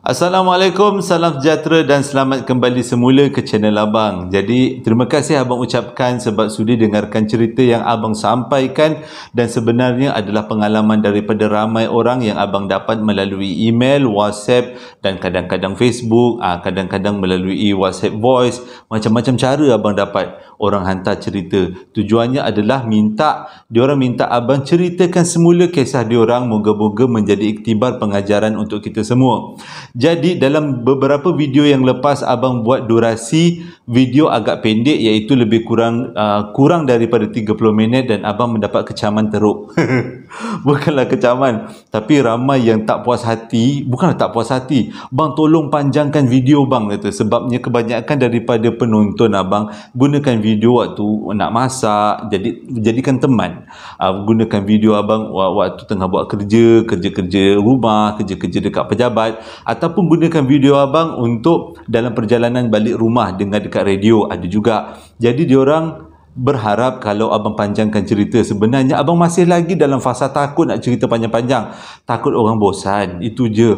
Assalamualaikum, salam sejahtera dan selamat kembali semula ke channel Abang. Jadi, terima kasih Abang ucapkan sebab sudi dengarkan cerita yang Abang sampaikan dan sebenarnya adalah pengalaman daripada ramai orang yang Abang dapat melalui email, WhatsApp dan kadang-kadang Facebook, ah, kadang-kadang melalui WhatsApp voice. Macam-macam cara Abang dapat orang hantar cerita. Tujuannya adalah minta, diorang minta abang ceritakan semula kisah diorang, moga-moga menjadi iktibar pengajaran untuk kita semua. Jadi dalam beberapa video yang lepas, abang buat durasi video agak pendek iaitu lebih kurang uh, kurang daripada 30 minit dan abang mendapat kecaman teruk. Bukanlah kecaman, tapi ramai yang tak puas hati, bukanlah tak puas hati. Bang tolong panjangkan video bang kata sebabnya kebanyakan daripada penonton abang gunakan video video waktu nak masak jadi jadikan teman uh, gunakan video abang waktu tengah buat kerja kerja-kerja rumah kerja-kerja dekat pejabat ataupun gunakan video abang untuk dalam perjalanan balik rumah dengar dekat radio ada juga jadi diorang berharap kalau abang panjangkan cerita sebenarnya abang masih lagi dalam fasa takut nak cerita panjang-panjang takut orang bosan itu je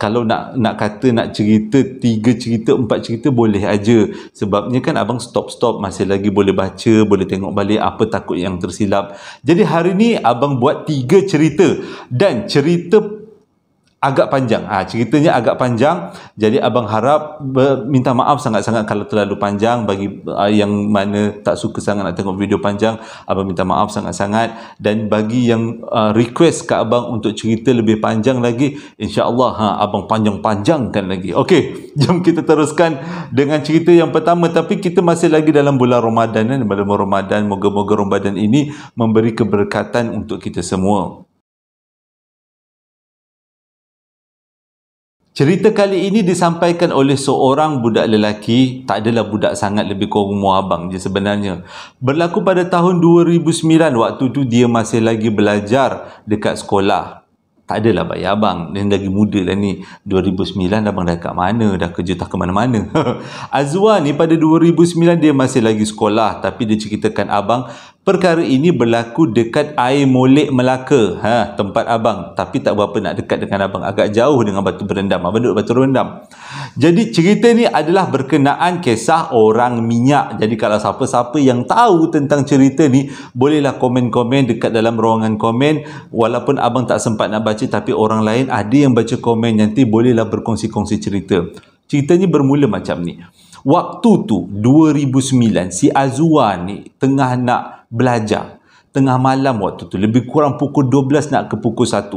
kalau nak nak kata nak cerita tiga cerita empat cerita boleh aja sebabnya kan abang stop stop masih lagi boleh baca boleh tengok balik apa takut yang tersilap jadi hari ni abang buat tiga cerita dan cerita agak panjang. ha, ceritanya agak panjang. Jadi abang harap minta maaf sangat-sangat kalau terlalu panjang bagi uh, yang mana tak suka sangat nak tengok video panjang, abang minta maaf sangat-sangat dan bagi yang uh, request ke abang untuk cerita lebih panjang lagi, insya-Allah ha abang panjang-panjangkan lagi. Okey, jom kita teruskan dengan cerita yang pertama tapi kita masih lagi dalam bulan Ramadan eh, dan bulan Ramadan moga-moga Ramadan ini memberi keberkatan untuk kita semua. Cerita kali ini disampaikan oleh seorang budak lelaki, tak adalah budak sangat lebih kurang umur abang je sebenarnya. Berlaku pada tahun 2009, waktu tu dia masih lagi belajar dekat sekolah. Tak adalah bayi abang, dia lagi muda lah ni. 2009 abang dah kat mana, dah kerja tak ke mana-mana. Azwa ni pada 2009 dia masih lagi sekolah tapi dia ceritakan abang Perkara ini berlaku dekat air molek Melaka, ha, tempat abang. Tapi tak berapa nak dekat dengan abang. Agak jauh dengan batu berendam. Abang duduk batu berendam. Jadi cerita ni adalah berkenaan kisah orang minyak. Jadi kalau siapa-siapa yang tahu tentang cerita ni, bolehlah komen-komen dekat dalam ruangan komen. Walaupun abang tak sempat nak baca, tapi orang lain ada yang baca komen nanti, bolehlah berkongsi-kongsi cerita. Ceritanya bermula macam ni. Waktu tu 2009 si Azwan ni tengah nak belajar tengah malam waktu tu lebih kurang pukul 12 nak ke pukul 1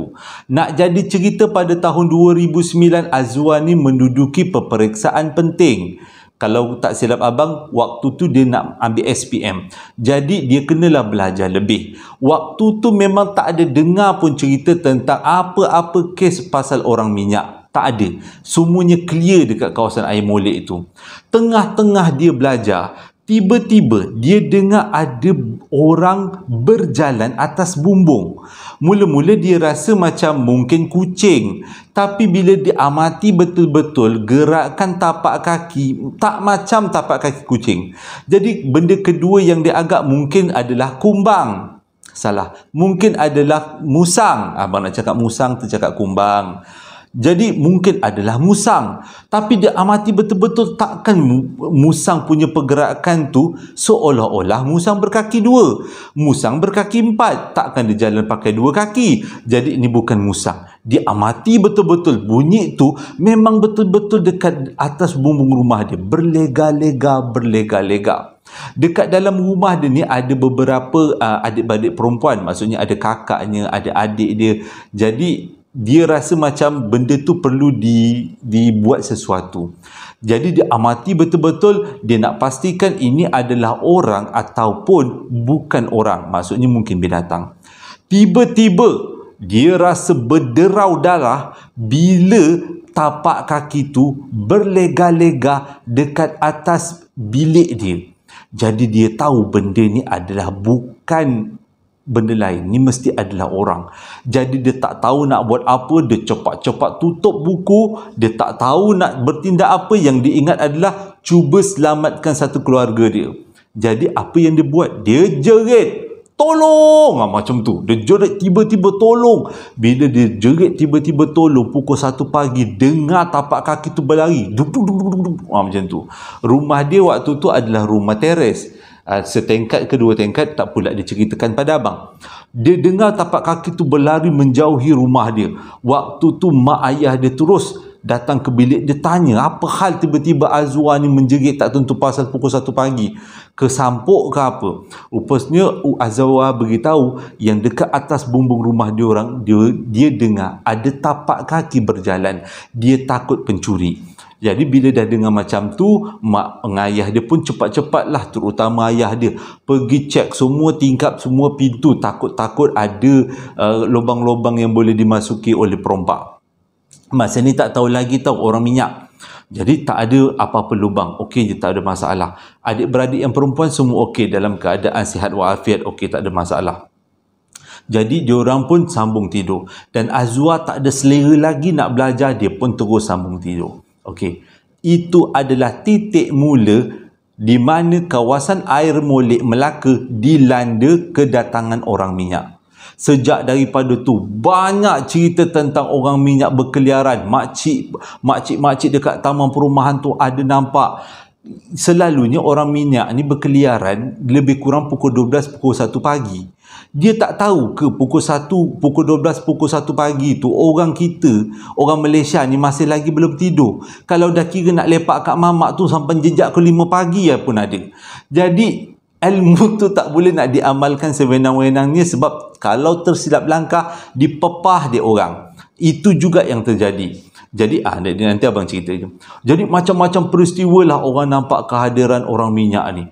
nak jadi cerita pada tahun 2009 Azwa ni menduduki peperiksaan penting kalau tak silap abang waktu tu dia nak ambil SPM jadi dia kenalah belajar lebih waktu tu memang tak ada dengar pun cerita tentang apa-apa kes pasal orang minyak tak ada semuanya clear dekat kawasan air molek itu tengah-tengah dia belajar tiba-tiba dia dengar ada orang berjalan atas bumbung mula-mula dia rasa macam mungkin kucing tapi bila diamati betul-betul gerakan tapak kaki tak macam tapak kaki kucing jadi benda kedua yang dia agak mungkin adalah kumbang salah mungkin adalah musang abang nak cakap musang tu cakap kumbang jadi mungkin adalah musang tapi dia amati betul-betul takkan musang punya pergerakan tu seolah-olah musang berkaki dua musang berkaki empat takkan dia jalan pakai dua kaki jadi ini bukan musang dia amati betul-betul bunyi tu memang betul-betul dekat atas bumbung rumah dia berlega-lega berlega-lega Dekat dalam rumah dia ni ada beberapa uh, ah, adik-adik perempuan Maksudnya ada kakaknya, ada adik dia Jadi dia rasa macam benda tu perlu di, dibuat sesuatu jadi dia amati betul-betul dia nak pastikan ini adalah orang ataupun bukan orang maksudnya mungkin binatang tiba-tiba dia rasa berderau darah bila tapak kaki tu berlega-lega dekat atas bilik dia jadi dia tahu benda ni adalah bukan benda lain ni mesti adalah orang jadi dia tak tahu nak buat apa dia cepat-cepat tutup buku dia tak tahu nak bertindak apa yang diingat adalah cuba selamatkan satu keluarga dia jadi apa yang dia buat dia jerit tolong ha, macam tu dia jerit tiba-tiba tolong bila dia jerit tiba-tiba tolong pukul satu pagi dengar tapak kaki tu berlari ha, macam tu rumah dia waktu tu adalah rumah teres Ah, setingkat kedua tingkat tak pula dia ceritakan pada abang dia dengar tapak kaki tu berlari menjauhi rumah dia waktu tu mak ayah dia terus datang ke bilik dia tanya apa hal tiba-tiba Azwa ni menjerit tak tentu pasal pukul 1 pagi ke sampuk ke apa rupanya Azwa beritahu yang dekat atas bumbung rumah dia orang dia dengar ada tapak kaki berjalan dia takut pencuri jadi bila dah dengar macam tu mak ayah dia pun cepat cepatlah terutama ayah dia pergi cek semua tingkap semua pintu takut-takut ada eh, lubang-lubang uh, yang boleh dimasuki oleh perompak masa ni tak tahu lagi tau orang minyak jadi tak ada apa-apa lubang okey je tak ada masalah adik-beradik yang perempuan semua okey dalam keadaan sihat walafiat okey tak ada masalah jadi diorang pun sambung tidur dan Azwa tak ada selera lagi nak belajar dia pun terus sambung tidur Okey. Itu adalah titik mula di mana kawasan air molek Melaka dilanda kedatangan orang minyak. Sejak daripada tu banyak cerita tentang orang minyak berkeliaran. Makcik makcik-makcik dekat taman perumahan tu ada nampak selalunya orang minyak ni berkeliaran lebih kurang pukul 12 pukul 1 pagi dia tak tahu ke pukul 1, pukul 12, pukul 1 pagi tu orang kita, orang Malaysia ni masih lagi belum tidur. Kalau dah kira nak lepak kat mamak tu sampai jejak ke 5 pagi ya pun ada. Jadi ilmu tu tak boleh nak diamalkan sewenang-wenangnya sebab kalau tersilap langkah dipepah dia orang. Itu juga yang terjadi. Jadi ah nanti, abang cerita je. Jadi macam-macam peristiwa lah orang nampak kehadiran orang minyak ni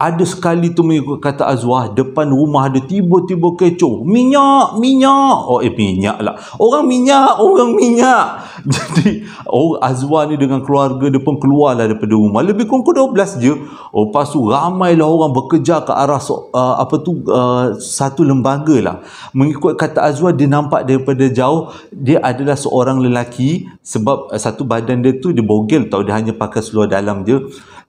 ada sekali tu mengikut kata Azwah depan rumah ada tiba-tiba kecoh minyak minyak oh eh minyak lah orang minyak orang minyak jadi oh Azwah ni dengan keluarga dia pun keluarlah daripada rumah lebih kurang ke 12 je oh lepas tu ramailah orang bekerja ke arah uh, apa tu uh, satu lembaga lah mengikut kata Azwah dia nampak daripada jauh dia adalah seorang lelaki sebab uh, satu badan dia tu dia bogel tau dia hanya pakai seluar dalam je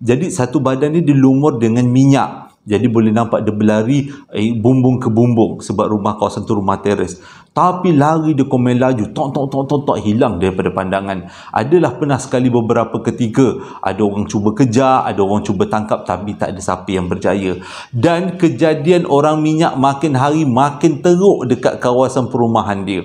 jadi satu badan ni dilumur dengan minyak jadi boleh nampak dia berlari eh, bumbung ke bumbung sebab rumah kawasan tu rumah teres tapi lari dia komen laju tok tok tok tok tok hilang daripada pandangan adalah pernah sekali beberapa ketika ada orang cuba kejar ada orang cuba tangkap tapi tak ada siapa yang berjaya dan kejadian orang minyak makin hari makin teruk dekat kawasan perumahan dia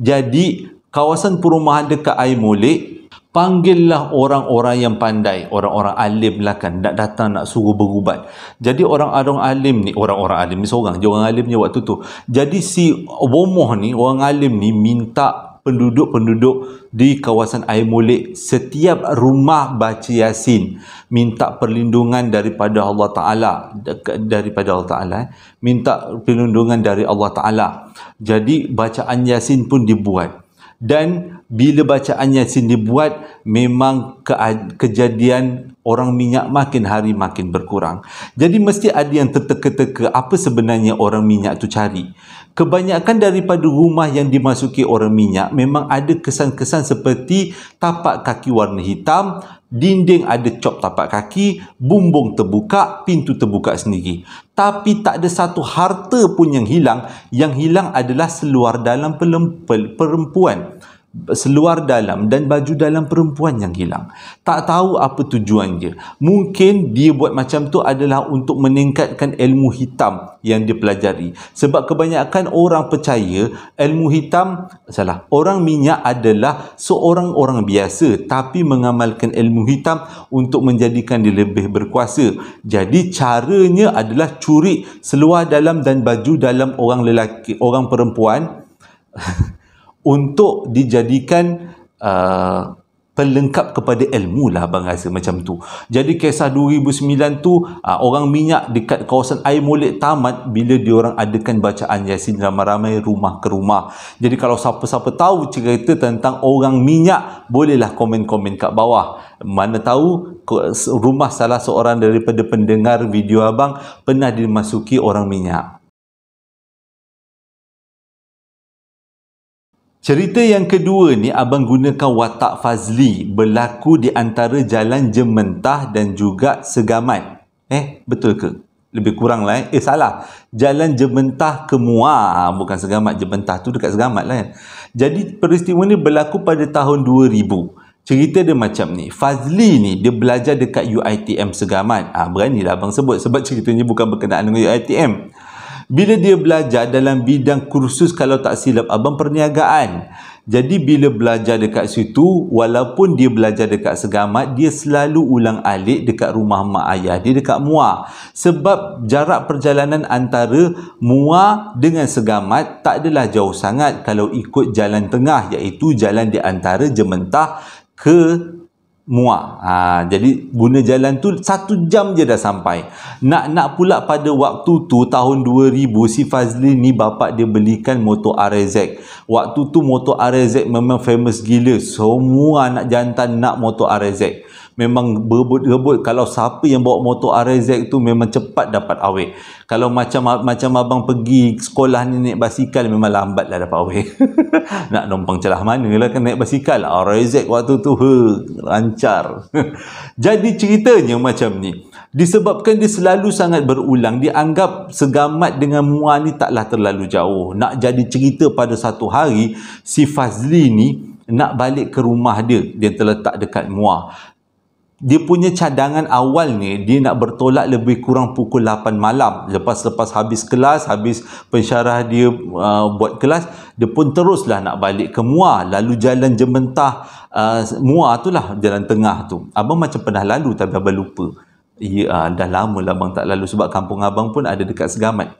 jadi kawasan perumahan dekat air molek panggillah orang-orang yang pandai orang-orang alim lah kan nak datang nak suruh berubat jadi orang adong alim ni orang-orang alim ni seorang je orang alimnya waktu tu jadi si bomoh ni orang alim ni minta penduduk-penduduk di kawasan air mulik setiap rumah baca yasin minta perlindungan daripada Allah Ta'ala daripada Allah Ta'ala eh? minta perlindungan dari Allah Ta'ala jadi bacaan yasin pun dibuat dan bila bacaan Yasin dibuat memang ke- kejadian orang minyak makin hari makin berkurang jadi mesti ada yang terteka-teka apa sebenarnya orang minyak tu cari kebanyakan daripada rumah yang dimasuki orang minyak memang ada kesan-kesan seperti tapak kaki warna hitam dinding ada cop tapak kaki, bumbung terbuka, pintu terbuka sendiri. Tapi tak ada satu harta pun yang hilang, yang hilang adalah seluar dalam perempuan seluar dalam dan baju dalam perempuan yang hilang. Tak tahu apa tujuan dia. Mungkin dia buat macam tu adalah untuk meningkatkan ilmu hitam yang dia pelajari. Sebab kebanyakan orang percaya ilmu hitam salah. Orang minyak adalah seorang orang biasa tapi mengamalkan ilmu hitam untuk menjadikan dia lebih berkuasa. Jadi caranya adalah curi seluar dalam dan baju dalam orang lelaki, orang perempuan. untuk dijadikan uh, pelengkap kepada ilmu lah abang rasa macam tu jadi kisah 2009 tu uh, orang minyak dekat kawasan air molek tamat bila diorang adakan bacaan yasin ramai-ramai rumah ke rumah jadi kalau siapa-siapa tahu cerita tentang orang minyak bolehlah komen-komen kat bawah mana tahu rumah salah seorang daripada pendengar video abang pernah dimasuki orang minyak Cerita yang kedua ni abang gunakan watak Fazli berlaku di antara jalan Jementah dan juga Segamat. Eh, betul ke? Lebih kurang lah eh. Eh, salah. Jalan Jementah ke Muar. Ah, bukan Segamat. Jementah tu dekat Segamat lah kan. Jadi, peristiwa ni berlaku pada tahun 2000. Cerita dia macam ni. Fazli ni, dia belajar dekat UITM Segamat. Ah, ha, lah abang sebut. Sebab ceritanya bukan berkenaan dengan UITM bila dia belajar dalam bidang kursus kalau tak silap abang perniagaan jadi bila belajar dekat situ walaupun dia belajar dekat segamat dia selalu ulang alik dekat rumah mak ayah dia dekat Muar. sebab jarak perjalanan antara Muar dengan segamat tak adalah jauh sangat kalau ikut jalan tengah iaitu jalan di antara jementah ke Mua, ha, jadi guna jalan tu satu jam je dah sampai nak nak pula pada waktu tu tahun 2000 si Fazli ni bapak dia belikan motor RZ waktu tu motor RZ memang famous gila semua anak jantan nak motor RZ memang berebut-rebut kalau siapa yang bawa motor RZ tu memang cepat dapat awet kalau macam macam abang pergi sekolah ni naik basikal memang lambat lah dapat awet nak numpang celah mana lah kan naik basikal RZ waktu tu he, lancar jadi ceritanya macam ni disebabkan dia selalu sangat berulang dianggap segamat dengan Mua ni taklah terlalu jauh nak jadi cerita pada satu hari si Fazli ni nak balik ke rumah dia dia terletak dekat Muar dia punya cadangan awal ni dia nak bertolak lebih kurang pukul 8 malam lepas-lepas habis kelas habis pensyarah dia uh, buat kelas dia pun teruslah nak balik ke Mua lalu jalan jementah uh, Mua tu lah jalan tengah tu abang macam pernah lalu tapi abang lupa ya uh, dah lama lah abang tak lalu sebab kampung abang pun ada dekat segamat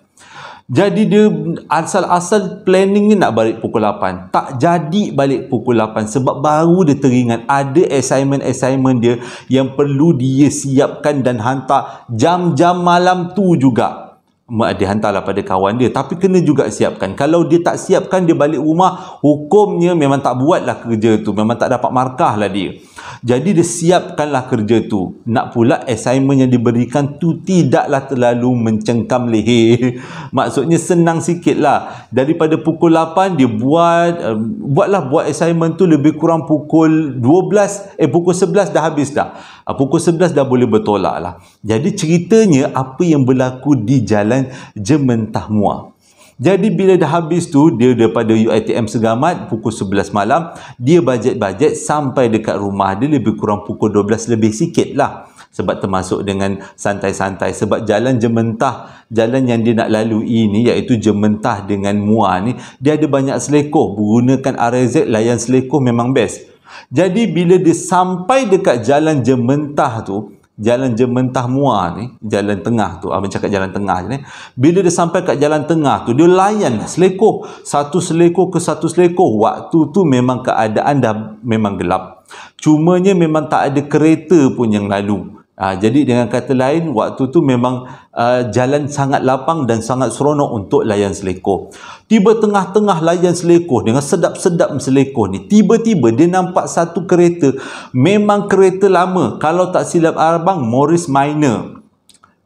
jadi dia asal-asal planning ni nak balik pukul 8. Tak jadi balik pukul 8 sebab baru dia teringat ada assignment-assignment dia yang perlu dia siapkan dan hantar jam-jam malam tu juga dihantarlah pada kawan dia tapi kena juga siapkan kalau dia tak siapkan dia balik rumah hukumnya memang tak buatlah kerja tu memang tak dapat markah lah dia jadi dia siapkanlah kerja tu nak pula assignment yang diberikan tu tidaklah terlalu mencengkam leher maksudnya senang sikit lah daripada pukul 8 dia buat eh, buatlah buat assignment tu lebih kurang pukul 12 eh pukul 11 dah habis dah Ah, pukul 11 dah boleh bertolak lah. Jadi ceritanya apa yang berlaku di jalan Jementah Muar. Jadi bila dah habis tu, dia daripada UITM Segamat pukul 11 malam, dia bajet-bajet sampai dekat rumah dia lebih kurang pukul 12 lebih sikit lah. Sebab termasuk dengan santai-santai. Sebab jalan jementah, jalan yang dia nak lalui ni iaitu jementah dengan muar ni, dia ada banyak selekoh. Menggunakan RZ layan selekoh memang best. Jadi bila dia sampai dekat jalan jementah tu, jalan jementah mua ni, jalan tengah tu, abang cakap jalan tengah je ni. Bila dia sampai dekat jalan tengah tu, dia layan lah, selekoh. Satu selekoh ke satu selekoh. Waktu tu memang keadaan dah memang gelap. Cumanya memang tak ada kereta pun yang lalu. Ha, jadi dengan kata lain, waktu tu memang uh, jalan sangat lapang dan sangat seronok untuk layan selekoh. Tiba tengah-tengah layan selekoh dengan sedap-sedap selekoh ni, tiba-tiba dia nampak satu kereta, memang kereta lama. Kalau tak silap abang, Morris Minor.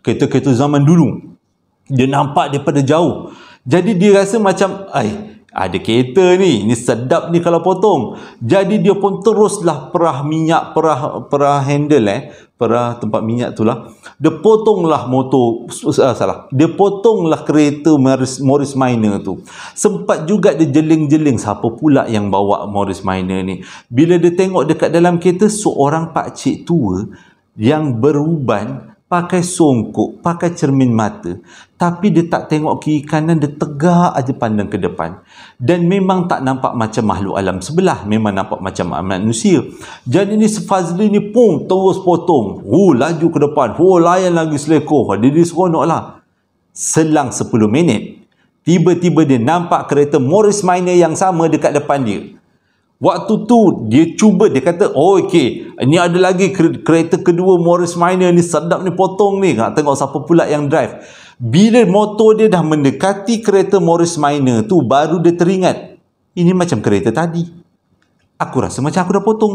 Kereta-kereta zaman dulu. Dia nampak daripada jauh. Jadi dia rasa macam, ay, ada kereta ni ni sedap ni kalau potong jadi dia pun teruslah perah minyak perah perah handle eh perah tempat minyak tu lah dia potonglah motor uh, salah dia potonglah kereta Morris, Morris Minor tu sempat juga dia jeling-jeling siapa pula yang bawa Morris Minor ni bila dia tengok dekat dalam kereta seorang pak cik tua yang beruban pakai songkok, pakai cermin mata tapi dia tak tengok kiri kanan dia tegak aja pandang ke depan dan memang tak nampak macam makhluk alam sebelah memang nampak macam manusia jadi ni Fazli ni pum terus potong oh laju ke depan oh layan lagi selekoh dia ni seronok lah selang 10 minit tiba-tiba dia nampak kereta Morris Minor yang sama dekat depan dia waktu tu dia cuba dia kata oh ok ni ada lagi kereta kedua Morris Minor ni sedap ni potong ni nak ha, tengok siapa pula yang drive bila motor dia dah mendekati kereta Morris Minor tu baru dia teringat ini macam kereta tadi aku rasa macam aku dah potong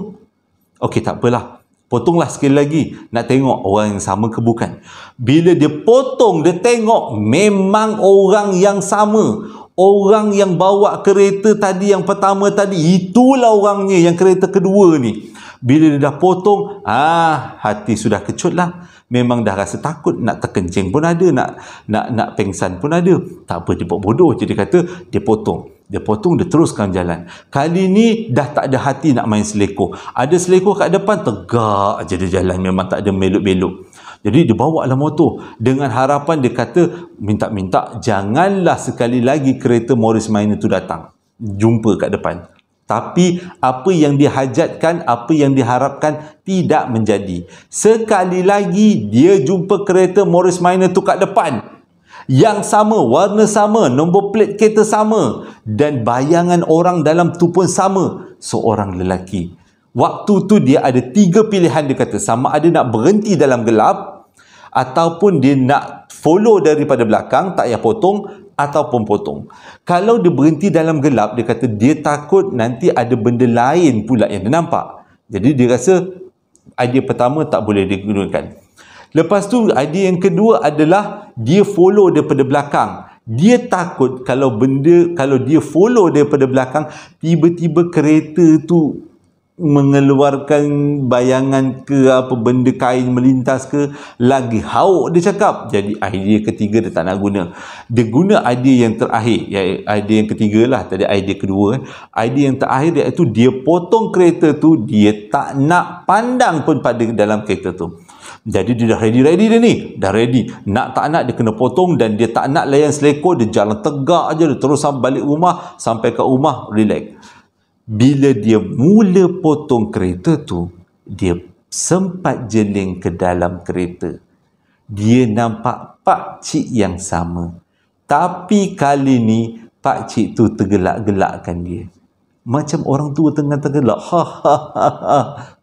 ok tak apalah potonglah sekali lagi nak tengok orang yang sama ke bukan bila dia potong dia tengok memang orang yang sama orang yang bawa kereta tadi yang pertama tadi itulah orangnya yang kereta kedua ni bila dia dah potong ah hati sudah kecut lah memang dah rasa takut nak terkencing pun ada nak nak nak pengsan pun ada tak apa dia buat bodoh jadi kata dia potong dia potong dia teruskan jalan kali ni dah tak ada hati nak main selekoh ada selekoh kat depan tegak je dia jalan memang tak ada meluk-meluk jadi dia bawa lah motor dengan harapan dia kata minta-minta janganlah sekali lagi kereta Morris Minor tu datang jumpa kat depan tapi apa yang dihajatkan apa yang diharapkan tidak menjadi sekali lagi dia jumpa kereta Morris Minor tu kat depan yang sama, warna sama, nombor plat kereta sama dan bayangan orang dalam tu pun sama seorang lelaki waktu tu dia ada tiga pilihan dia kata sama ada nak berhenti dalam gelap ataupun dia nak follow daripada belakang tak payah potong ataupun potong kalau dia berhenti dalam gelap dia kata dia takut nanti ada benda lain pula yang dia nampak jadi dia rasa idea pertama tak boleh digunakan lepas tu idea yang kedua adalah dia follow daripada belakang dia takut kalau benda kalau dia follow daripada belakang tiba-tiba kereta tu mengeluarkan bayangan ke apa benda kain melintas ke lagi hauk dia cakap jadi idea ketiga dia tak nak guna dia guna idea yang terakhir ya, idea yang ketiga lah tadi idea kedua eh. idea yang terakhir iaitu dia potong kereta tu dia tak nak pandang pun pada dalam kereta tu jadi dia dah ready-ready dia ni dah ready nak tak nak dia kena potong dan dia tak nak layan seleko dia jalan tegak aja dia terus balik rumah sampai ke rumah relax bila dia mula potong kereta tu, dia sempat jeling ke dalam kereta. Dia nampak pak cik yang sama. Tapi kali ni pak cik tu tergelak-gelakkan dia macam orang tua tengah tergelak ha ha ha ha,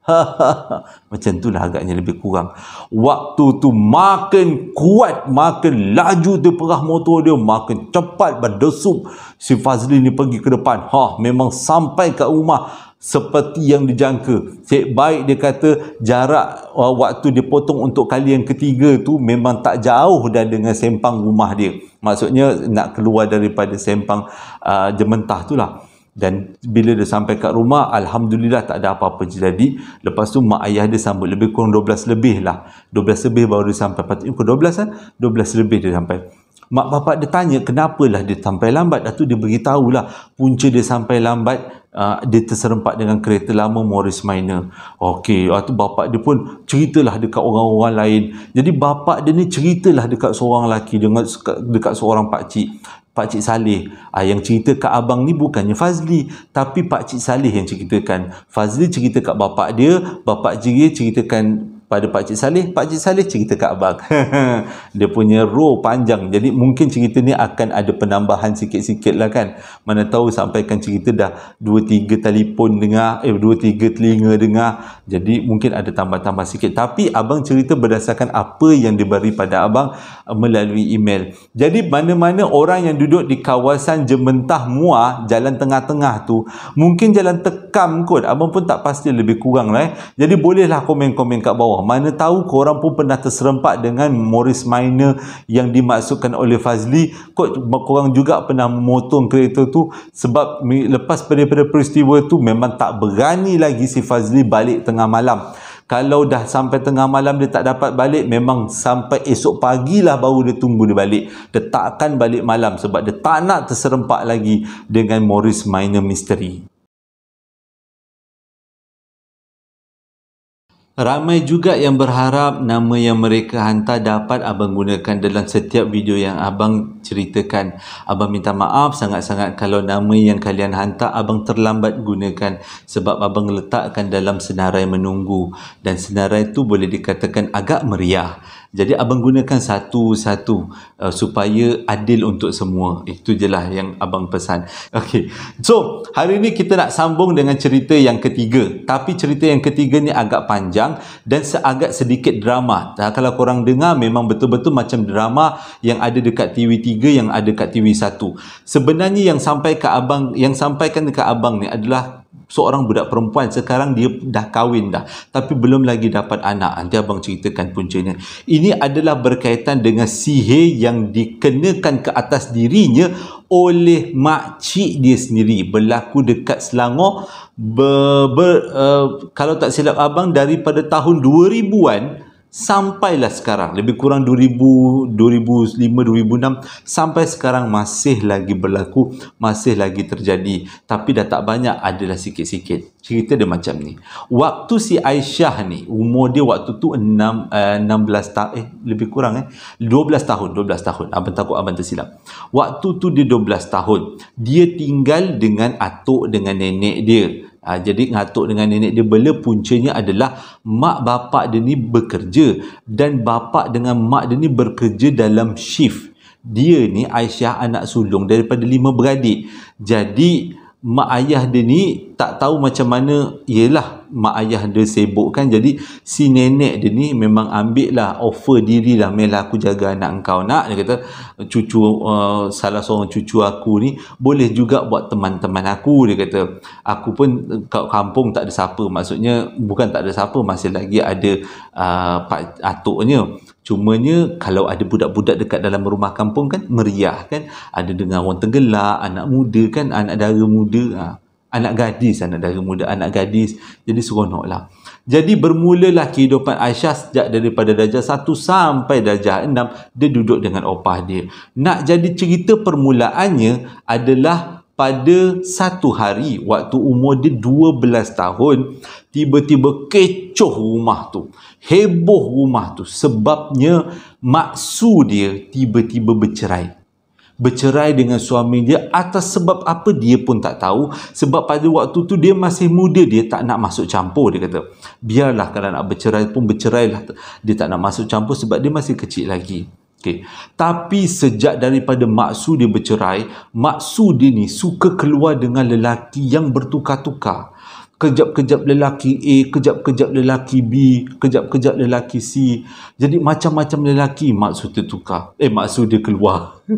ha, ha, ha. macam itulah agaknya lebih kurang waktu tu makin kuat makin laju tu perah motor dia makin cepat berdesup si Fazli ni pergi ke depan ha memang sampai kat rumah seperti yang dijangka Cik baik dia kata jarak uh, waktu dia potong untuk kali yang ketiga tu memang tak jauh dah dengan sempang rumah dia maksudnya nak keluar daripada sempang uh, jementah tu lah dan bila dia sampai kat rumah Alhamdulillah tak ada apa-apa jadi lepas tu mak ayah dia sambut lebih kurang 12 lebih lah 12 lebih baru dia sampai patutnya ke 12 kan 12 lebih dia sampai mak bapak dia tanya kenapalah dia sampai lambat lah tu dia beritahulah punca dia sampai lambat Uh, dia terserempak dengan kereta lama Morris Minor Okey, waktu bapak dia pun ceritalah dekat orang-orang lain jadi bapak dia ni ceritalah dekat seorang lelaki dengan dekat seorang pakcik Pak Cik Saleh ah, yang cerita kat abang ni bukannya Fazli tapi Pak Cik Saleh yang ceritakan Fazli cerita kat bapak dia bapak dia ceritakan pada Pak Cik Saleh, Pak Cik Saleh cerita ke abang. dia punya row panjang. Jadi mungkin cerita ni akan ada penambahan sikit-sikit lah kan. Mana tahu sampaikan cerita dah 2-3 telefon dengar, eh 2-3 telinga dengar. Jadi mungkin ada tambah-tambah sikit. Tapi abang cerita berdasarkan apa yang diberi pada abang eh, melalui email. Jadi mana-mana orang yang duduk di kawasan Jementah Muar, jalan tengah-tengah tu, mungkin jalan tekam kot. Abang pun tak pasti lebih kurang lah eh. Jadi bolehlah komen-komen kat bawah mana tahu korang pun pernah terserempak dengan Morris Minor yang dimaksudkan oleh Fazli kot korang juga pernah memotong kereta tu sebab lepas daripada peristiwa tu memang tak berani lagi si Fazli balik tengah malam kalau dah sampai tengah malam dia tak dapat balik memang sampai esok pagilah baru dia tunggu dia balik dia takkan balik malam sebab dia tak nak terserempak lagi dengan Morris Minor Misteri Ramai juga yang berharap nama yang mereka hantar dapat abang gunakan dalam setiap video yang abang ceritakan. Abang minta maaf sangat-sangat kalau nama yang kalian hantar abang terlambat gunakan sebab abang letakkan dalam senarai menunggu dan senarai itu boleh dikatakan agak meriah. Jadi abang gunakan satu-satu uh, supaya adil untuk semua. Itu jelah yang abang pesan. Okay, So, hari ini kita nak sambung dengan cerita yang ketiga. Tapi cerita yang ketiga ni agak panjang dan seagak sedikit drama. Nah, kalau korang dengar memang betul-betul macam drama yang ada dekat TV3 yang ada dekat TV1. Sebenarnya yang sampai ke abang yang sampaikan dekat abang ni adalah seorang budak perempuan sekarang dia dah kahwin dah tapi belum lagi dapat anak nanti abang ceritakan puncanya ini adalah berkaitan dengan sihir yang dikenakan ke atas dirinya oleh makcik dia sendiri berlaku dekat Selangor ber, ber, uh, kalau tak silap abang daripada tahun 2000-an sampailah sekarang lebih kurang 2000 2005 2006 sampai sekarang masih lagi berlaku masih lagi terjadi tapi dah tak banyak adalah sikit-sikit cerita dia macam ni waktu si Aisyah ni umur dia waktu tu 6 uh, 16 tahun eh lebih kurang eh 12 tahun 12 tahun abang takut abang tersilap waktu tu dia 12 tahun dia tinggal dengan atuk dengan nenek dia Ha, jadi ngatuk dengan nenek dia bela puncanya adalah mak bapak dia ni bekerja dan bapak dengan mak dia ni bekerja dalam shift. Dia ni Aisyah anak sulung daripada lima beradik. Jadi mak ayah dia ni tak tahu macam mana ialah mak ayah dia sibuk kan jadi si nenek dia ni memang ambil lah offer diri lah Melah aku jaga anak engkau nak dia kata cucu uh, salah seorang cucu aku ni boleh juga buat teman-teman aku dia kata aku pun kat kampung tak ada siapa maksudnya bukan tak ada siapa masih lagi ada uh, atuknya cumanya kalau ada budak-budak dekat dalam rumah kampung kan meriah kan ada dengan orang tenggelak anak muda kan anak dara muda ha anak gadis anak dari muda anak gadis jadi seronok lah jadi bermulalah kehidupan Aisyah sejak daripada darjah 1 sampai darjah 6 dia duduk dengan opah dia nak jadi cerita permulaannya adalah pada satu hari waktu umur dia 12 tahun tiba-tiba kecoh rumah tu heboh rumah tu sebabnya maksu dia tiba-tiba bercerai bercerai dengan suami dia atas sebab apa dia pun tak tahu sebab pada waktu tu dia masih muda dia tak nak masuk campur dia kata biarlah kalau nak bercerai pun bercerailah dia tak nak masuk campur sebab dia masih kecil lagi Okay. Tapi sejak daripada maksu dia bercerai, maksu dia ni suka keluar dengan lelaki yang bertukar-tukar kejap-kejap lelaki A, kejap-kejap lelaki B, kejap-kejap lelaki C. Jadi macam-macam lelaki maksud dia tukar. Eh maksud dia keluar.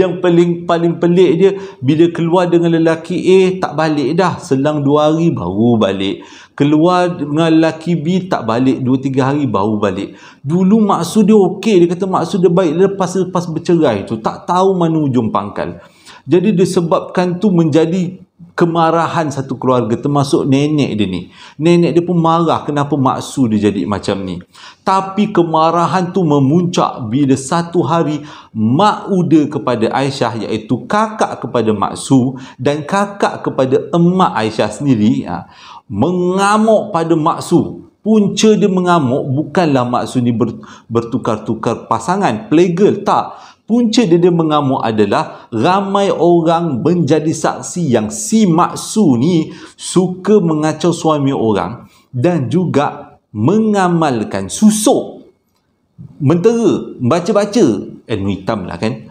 yang paling paling pelik dia bila keluar dengan lelaki A tak balik dah. Selang 2 hari baru balik. Keluar dengan lelaki B tak balik 2-3 hari baru balik. Dulu maksud dia okey, dia kata maksud dia baik lepas lepas bercerai tu. Tak tahu mana ujung pangkal. Jadi disebabkan tu menjadi kemarahan satu keluarga termasuk nenek dia ni. Nenek dia pun marah kenapa maksu dia jadi macam ni. Tapi kemarahan tu memuncak bila satu hari mak uda kepada Aisyah iaitu kakak kepada maksu dan kakak kepada emak Aisyah sendiri ha, mengamuk pada maksu. Punca dia mengamuk bukanlah maksu ni bertukar-tukar pasangan, playgirl, tak punca dia, dia mengamuk adalah ramai orang menjadi saksi yang si maksu ni suka mengacau suami orang dan juga mengamalkan susuk mentera baca-baca ilmu eh, hitam lah kan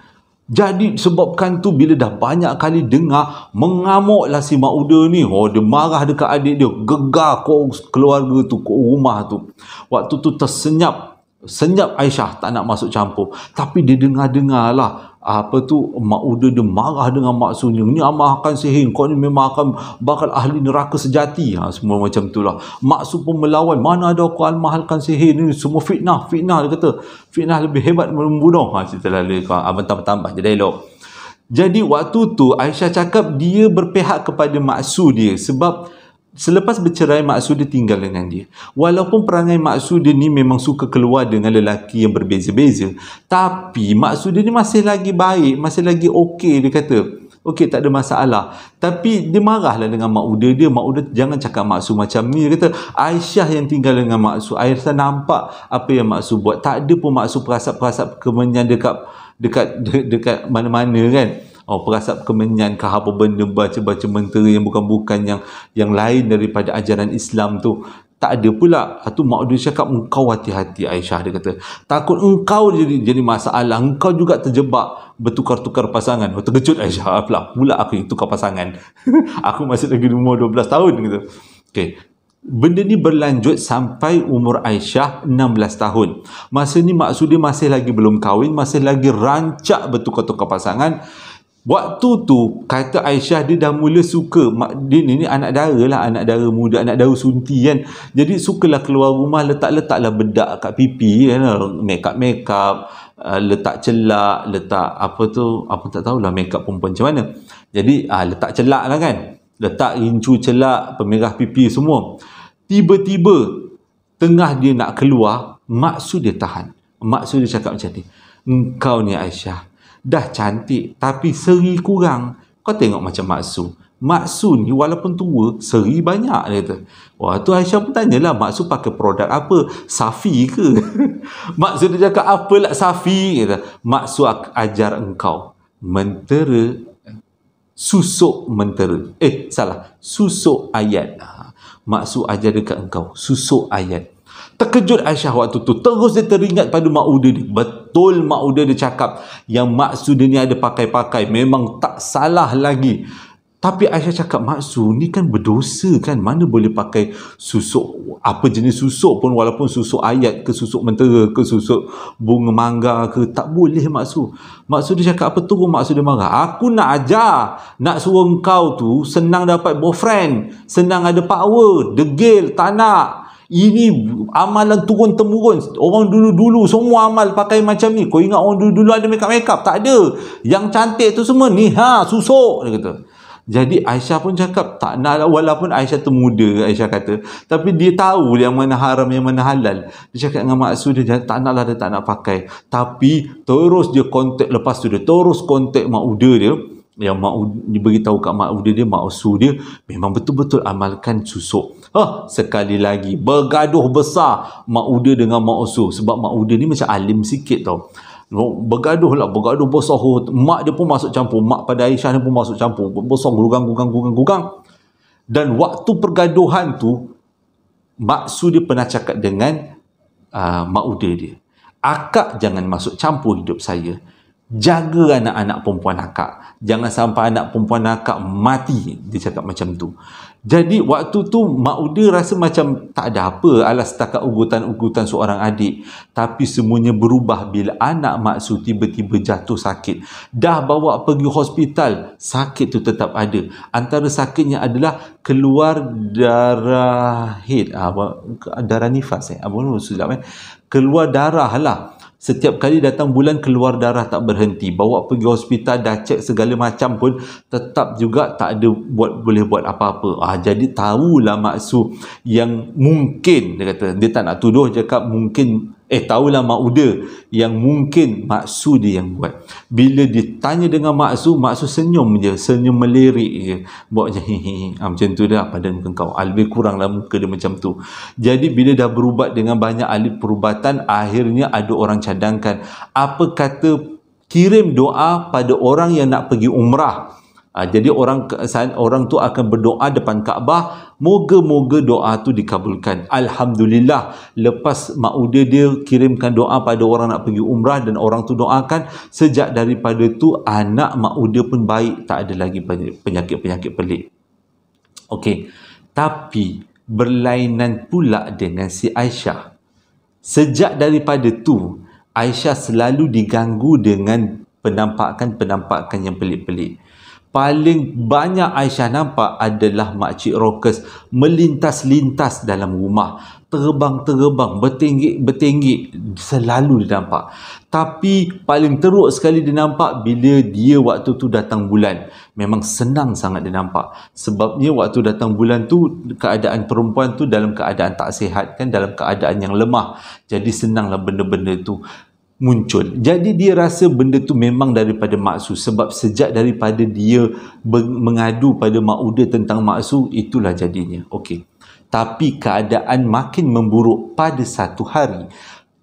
jadi sebabkan tu bila dah banyak kali dengar mengamuk lah si Mauda ni. Oh dia marah dekat adik dia, gegar kau keluarga tu, kau rumah tu. Waktu tu tersenyap senyap Aisyah tak nak masuk campur tapi dia dengar-dengarlah apa tu Mauda dia marah dengan Mak maksudnya ni amah akan sihir kau ni memang akan bakal ahli neraka sejati ha, semua macam tu lah maksu pun melawan mana ada aku almahalkan sihir ni semua fitnah fitnah dia kata fitnah lebih hebat membunuh ha, cerita dia abang tambah-tambah jadi elok jadi waktu tu Aisyah cakap dia berpihak kepada maksu dia sebab Selepas bercerai, Mak Maksudi tinggal dengan dia. Walaupun perangai Mak Maksudi ni memang suka keluar dengan lelaki yang berbeza-beza. Tapi Mak Maksudi ni masih lagi baik, masih lagi okey dia kata. Okey, tak ada masalah. Tapi dia marahlah dengan Mak Uda dia. Mak Uda jangan cakap Mak maksud macam ni. Dia kata, Aisyah yang tinggal dengan Mak maksud. Aisyah nampak apa yang Mak maksud buat. Tak ada pun Mak maksud perasap-perasap kemenyan dekat dekat dekat mana-mana kan oh, perasaan kemenyan ke apa benda baca-baca menteri yang bukan-bukan yang yang lain daripada ajaran Islam tu tak ada pula tu mak dia cakap engkau hati-hati Aisyah dia kata takut engkau jadi jadi masalah engkau juga terjebak bertukar-tukar pasangan oh, terkejut Aisyah ah, pula pula aku yang tukar pasangan aku masih lagi umur 12 tahun gitu. Okey, benda ni berlanjut sampai umur Aisyah 16 tahun masa ni maksud dia masih lagi belum kahwin masih lagi rancak bertukar-tukar pasangan Waktu tu kata Aisyah dia dah mula suka mak din ini anak dara lah anak dara muda anak dara sunti kan jadi sukalah keluar rumah letak-letaklah bedak kat pipi kan makeup makeup uh, letak celak letak apa tu apa tak tahulah makeup perempuan macam mana jadi ah, letak celak lah kan letak rincu celak pemerah pipi semua tiba-tiba tengah dia nak keluar maksud dia tahan maksud dia cakap macam ni engkau ni Aisyah dah cantik tapi seri kurang kau tengok macam maksu maksu ni walaupun tua seri banyak dia kata wah tu Aisyah pun tanyalah maksu pakai produk apa safi ke maksu dia cakap apa lah safi kata maksu ajar engkau mentera susuk mentera eh salah susuk ayat ah, maksu ajar dekat engkau susuk ayat terkejut Aisyah waktu tu terus dia teringat pada Ma'udah ni betul Ma'udah dia cakap yang maksud dia ni ada pakai-pakai memang tak salah lagi tapi Aisyah cakap maksud ni kan berdosa kan mana boleh pakai susuk apa jenis susuk pun walaupun susuk ayat ke susuk mentera ke susuk bunga mangga ke tak boleh maksud maksud dia cakap apa tu Maksu dia marah aku nak ajar nak suruh kau tu senang dapat boyfriend senang ada power degil tak nak ini amalan turun temurun. Orang dulu-dulu semua amal pakai macam ni. Kau ingat orang dulu-dulu ada makeup makeup? Tak ada. Yang cantik tu semua ni ha susuk dia kata. Jadi Aisyah pun cakap tak nak lah. walaupun Aisyah tu muda Aisyah kata tapi dia tahu yang mana haram yang mana halal. Dia cakap dengan mak dia tak naklah dia tak nak pakai tapi terus dia kontak lepas tu dia terus kontak mak uda dia yang mak dia beritahu kat mak dia dia maksud dia memang betul-betul amalkan susuk. Ha, huh, sekali lagi bergaduh besar mak dia dengan mak sebab mak dia ni macam alim sikit tau. Bergaduh lah, bergaduh besar. Mak dia pun masuk campur. Mak pada Aisyah dia pun masuk campur. Besar gurang, gurang, gurang, gurang. Dan waktu pergaduhan tu, mak dia pernah cakap dengan uh, mak dia. Akak jangan masuk campur hidup saya jaga anak-anak perempuan akak jangan sampai anak perempuan akak mati dia cakap macam tu jadi waktu tu Mauda rasa macam tak ada apa ala setakat ugutan-ugutan seorang adik tapi semuanya berubah bila anak Mak Maksu tiba-tiba jatuh sakit dah bawa pergi hospital sakit tu tetap ada antara sakitnya adalah keluar darah head ah, darah nifas eh apa nama silap eh keluar darah lah setiap kali datang bulan keluar darah tak berhenti bawa pergi hospital dah cek segala macam pun tetap juga tak ada buat boleh buat apa-apa ah jadi tahulah maksud yang mungkin dia kata dia tak nak tuduh cakap mungkin eh tahulah mauda yang mungkin maksud dia yang buat bila ditanya dengan maksud maksud senyum je senyum melirik je buat macam hehehe ha, ah, macam tu dah pada muka kau lebih kuranglah muka dia macam tu jadi bila dah berubat dengan banyak ahli perubatan akhirnya ada orang cadangkan apa kata kirim doa pada orang yang nak pergi umrah Ha, jadi orang orang tu akan berdoa depan Kaabah, moga-moga doa tu dikabulkan. Alhamdulillah, lepas Ma'udah dia kirimkan doa pada orang nak pergi umrah dan orang tu doakan, sejak daripada tu anak Ma'udah pun baik, tak ada lagi penyakit-penyakit pelik. Okey, tapi berlainan pula dengan si Aisyah. Sejak daripada tu, Aisyah selalu diganggu dengan penampakan-penampakan yang pelik-pelik paling banyak Aisyah nampak adalah makcik rokes melintas-lintas dalam rumah terbang-terbang bertinggi-bertinggi selalu dia nampak tapi paling teruk sekali dia nampak bila dia waktu tu datang bulan memang senang sangat dia nampak sebabnya waktu datang bulan tu keadaan perempuan tu dalam keadaan tak sihat kan dalam keadaan yang lemah jadi senanglah benda-benda tu muncul. Jadi dia rasa benda tu memang daripada maksu sebab sejak daripada dia mengadu pada Mauda tentang maksu itulah jadinya. Okey. Tapi keadaan makin memburuk pada satu hari.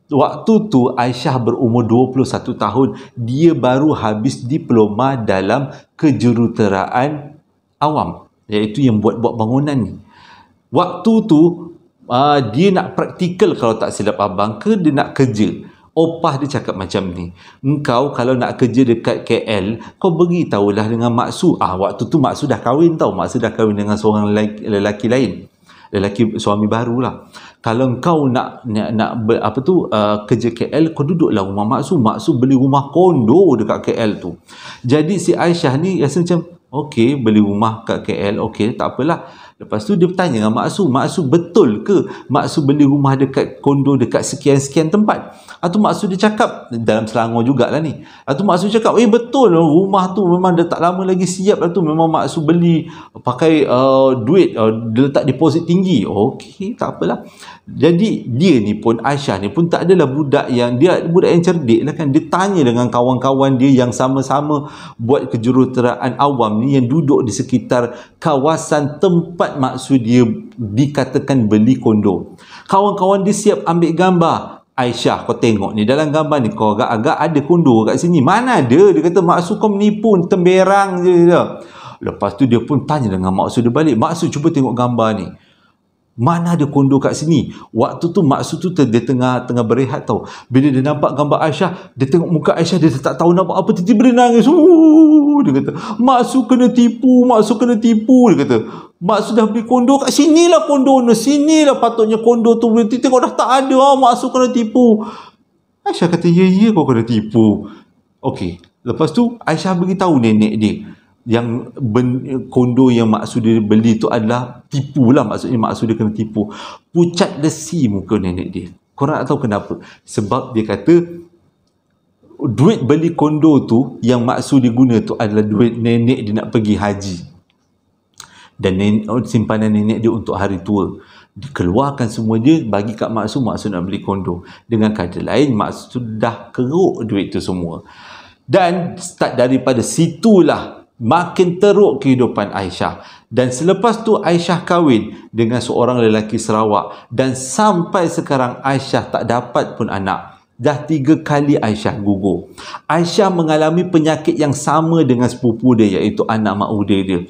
Waktu tu Aisyah berumur 21 tahun, dia baru habis diploma dalam kejuruteraan awam iaitu yang buat-buat bangunan ni. Waktu tu uh, dia nak praktikal kalau tak silap abang ke dia nak kerja opah dia cakap macam ni engkau kalau nak kerja dekat KL kau beritahulah dengan maksu ah waktu tu maksu dah kahwin tau maksu dah kahwin dengan seorang lelaki, lelaki lain lelaki suami barulah kalau engkau nak nak, nak apa tu uh, kerja KL kau duduklah rumah maksu maksu beli rumah kondo dekat KL tu jadi si Aisyah ni rasa macam okey beli rumah kat KL okey tak apalah Lepas tu dia bertanya dengan Maksu, Maksu betul ke Maksu beli rumah dekat kondo dekat sekian-sekian tempat? Atau Maksu dia cakap dalam Selangor jugalah ni. Atau Maksu cakap, "Eh betul rumah tu memang dah tak lama lagi siap lah tu memang Maksu beli pakai uh, duit uh, dia letak deposit tinggi." Okey, tak apalah. Jadi dia ni pun Aisyah ni pun tak adalah budak yang dia budak yang cerdik lah kan dia tanya dengan kawan-kawan dia yang sama-sama buat kejuruteraan awam ni yang duduk di sekitar kawasan tempat dapat maksud dia dikatakan beli kondo. Kawan-kawan dia siap ambil gambar. Aisyah, kau tengok ni dalam gambar ni kau agak-agak ada kondo kat sini. Mana ada? Dia kata maksud kau menipu, temberang je. Dia. Lepas tu dia pun tanya dengan maksud dia balik. Maksud cuba tengok gambar ni. Mana ada kondo kat sini? Waktu tu maksud tu dia tengah tengah berehat tau. Bila dia nampak gambar Aisyah, dia tengok muka Aisyah dia tak tahu nampak apa tiba-tiba dia nangis. Uh, dia kata, "Maksud kena tipu, maksud kena tipu." Dia kata, mak sudah beli kondo kat lah kondo ni lah patutnya kondo tu boleh titik kau dah tak ada oh, mak su kena tipu Aisyah kata ya ya kau kena tipu Okey, lepas tu Aisyah beritahu nenek dia yang ben, kondo yang maksud dia beli tu adalah tipu lah maksudnya maksud dia kena tipu pucat lesi muka nenek dia korang tak tahu kenapa sebab dia kata duit beli kondo tu yang maksud dia guna tu adalah duit nenek dia nak pergi haji dan oh, simpanan nenek dia untuk hari tua keluarkan semua dia bagi kat mak su mak nak beli kondo dengan kata lain mak su sudah keruk duit tu semua dan start daripada situlah makin teruk kehidupan Aisyah dan selepas tu Aisyah kahwin dengan seorang lelaki Sarawak dan sampai sekarang Aisyah tak dapat pun anak dah tiga kali Aisyah gugur Aisyah mengalami penyakit yang sama dengan sepupu dia iaitu anak mak dia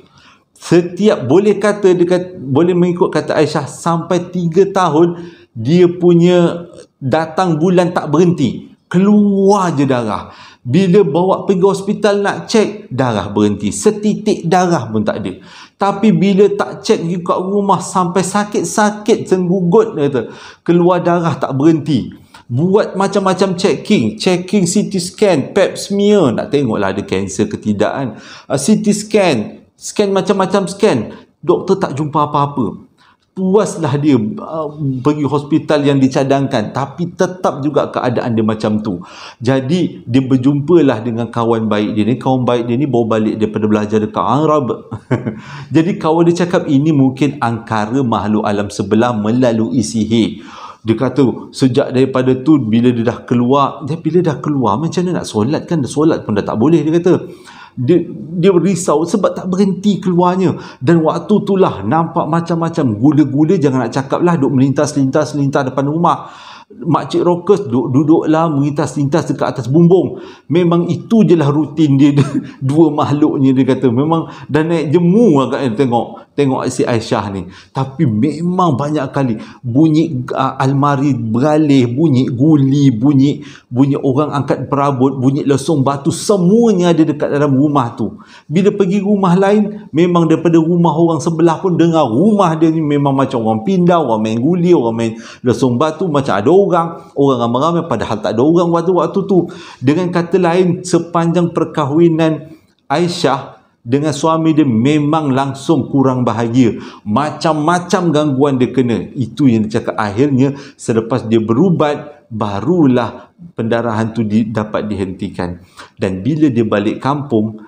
setiap boleh kata dekat boleh mengikut kata Aisyah sampai 3 tahun dia punya datang bulan tak berhenti keluar je darah bila bawa pergi hospital nak cek darah berhenti setitik darah pun tak ada tapi bila tak cek pergi kat rumah sampai sakit-sakit cenggugut kata keluar darah tak berhenti buat macam-macam checking checking CT scan pap smear nak tengoklah ada kanser ke tidak kan uh, ah, CT scan scan macam-macam scan doktor tak jumpa apa-apa puaslah dia uh, pergi hospital yang dicadangkan tapi tetap juga keadaan dia macam tu jadi dia berjumpalah dengan kawan baik dia ni kawan baik dia ni bawa balik daripada belajar dekat Arab jadi kawan dia cakap ini mungkin angkara makhluk alam sebelah melalui sihir dia kata sejak daripada tu bila dia dah keluar dia bila dah keluar macam mana nak solat kan solat pun dah tak boleh dia kata dia, dia risau sebab tak berhenti keluarnya dan waktu itulah nampak macam-macam gula-gula jangan nak cakap lah duduk melintas-lintas lintas depan rumah makcik rokes duduk, duduklah melintas-lintas dekat atas bumbung memang itu je lah rutin dia dua makhluknya dia kata memang dan naik jemu agaknya lah tengok tengok si Aisyah ni tapi memang banyak kali bunyi uh, almari beralih bunyi guli bunyi bunyi orang angkat perabot bunyi lesung batu semuanya ada dekat dalam rumah tu bila pergi rumah lain memang daripada rumah orang sebelah pun dengar rumah dia ni memang macam orang pindah orang main guli orang main lesung batu macam ada orang orang ramai-ramai padahal tak ada orang waktu-waktu tu dengan kata lain sepanjang perkahwinan Aisyah dengan suami dia memang langsung kurang bahagia macam-macam gangguan dia kena itu yang dia cakap akhirnya selepas dia berubat barulah pendarahan tu di, dapat dihentikan dan bila dia balik kampung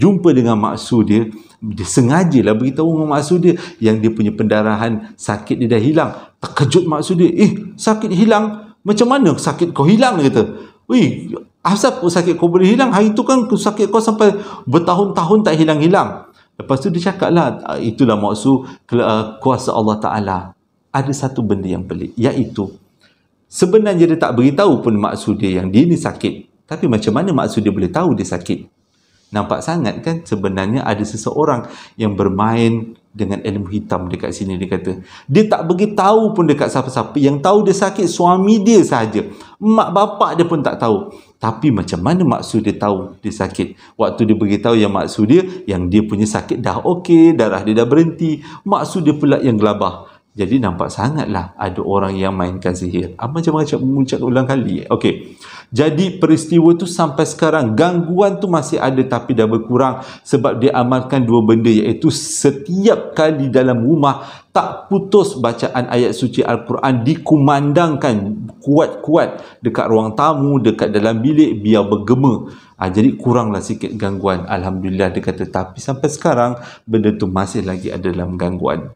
jumpa dengan maksu dia dia sengajalah beritahu dengan maksu dia yang dia punya pendarahan sakit dia dah hilang terkejut maksu dia eh sakit hilang macam mana sakit kau hilang dia kata Wih, Asal sakit kau boleh hilang? Hari itu kan sakit kau sampai bertahun-tahun tak hilang-hilang. Lepas tu dia cakap lah, ah, itulah maksud ah, kuasa Allah Ta'ala. Ada satu benda yang pelik, iaitu sebenarnya dia tak beritahu pun maksud dia yang dia ni sakit. Tapi macam mana maksud dia boleh tahu dia sakit? Nampak sangat kan sebenarnya ada seseorang yang bermain dengan ilmu hitam dekat sini dia kata. Dia tak bagi tahu pun dekat siapa-siapa. Yang tahu dia sakit suami dia saja. Mak bapak dia pun tak tahu tapi macam mana maksud dia tahu dia sakit waktu dia beritahu yang maksud dia yang dia punya sakit dah okey darah dia dah berhenti maksud dia pula yang gelabah jadi nampak sangatlah ada orang yang mainkan sihir. Apa ah, macam macam mengucap ulang kali. Okey. Jadi peristiwa tu sampai sekarang gangguan tu masih ada tapi dah berkurang sebab dia amalkan dua benda iaitu setiap kali dalam rumah tak putus bacaan ayat suci Al-Quran dikumandangkan kuat-kuat dekat ruang tamu, dekat dalam bilik biar bergema. Ha, jadi kuranglah sikit gangguan. Alhamdulillah dia kata tapi sampai sekarang benda tu masih lagi ada dalam gangguan.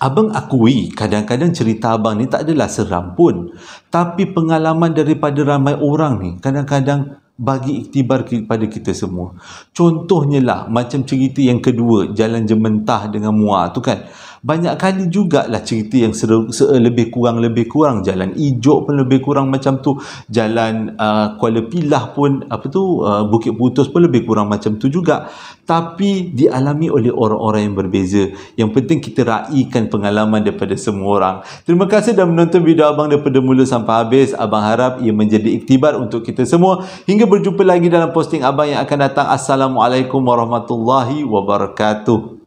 Abang akui kadang-kadang cerita abang ni tak adalah seram pun. Tapi pengalaman daripada ramai orang ni kadang-kadang bagi iktibar kepada kita semua. Contohnya lah macam cerita yang kedua, Jalan Jementah dengan Muar tu kan banyak kali jugalah cerita yang ser- ser- lebih kurang lebih kurang jalan ijuk pun lebih kurang macam tu jalan uh, Kuala Pilah pun apa tu uh, Bukit Putus pun lebih kurang macam tu juga tapi dialami oleh orang-orang yang berbeza yang penting kita raikan pengalaman daripada semua orang terima kasih dah menonton video abang daripada mula sampai habis abang harap ia menjadi iktibar untuk kita semua hingga berjumpa lagi dalam posting abang yang akan datang Assalamualaikum warahmatullahi wabarakatuh.